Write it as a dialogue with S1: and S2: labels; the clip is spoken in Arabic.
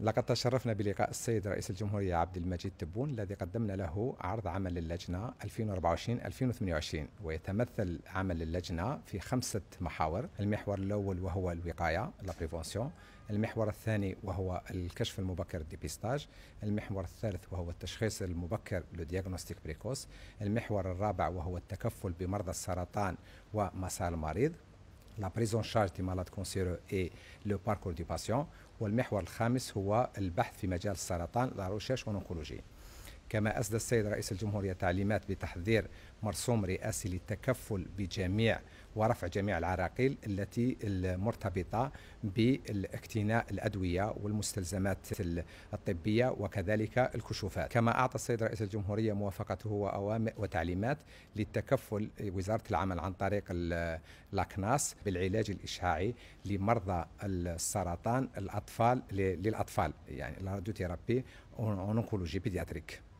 S1: لقد تشرفنا بلقاء السيد رئيس الجمهورية عبد المجيد تبون الذي قدمنا له عرض عمل اللجنة 2024-2028 ويتمثل عمل اللجنة في خمسة محاور المحور الأول وهو الوقاية لا بريفونسيون المحور الثاني وهو الكشف المبكر ديبيستاج المحور الثالث وهو التشخيص المبكر لو بريكوس المحور الرابع وهو التكفل بمرضى السرطان ومسار المريض La prise en charge des malades cancéreux et le parcours du patient. Ou le محور de la fin de la recherche en oncologie. كما أسدى السيد رئيس الجمهورية تعليمات بتحذير مرسوم رئاسي للتكفل بجميع ورفع جميع العراقيل التي المرتبطة بالاكتناء الأدوية والمستلزمات الطبية وكذلك الكشوفات كما أعطى السيد رئيس الجمهورية موافقته وأوامر وتعليمات للتكفل وزارة العمل عن طريق الأكناس بالعلاج الإشعاعي لمرضى السرطان الأطفال للأطفال يعني لا اونكولوجي بيدياتريك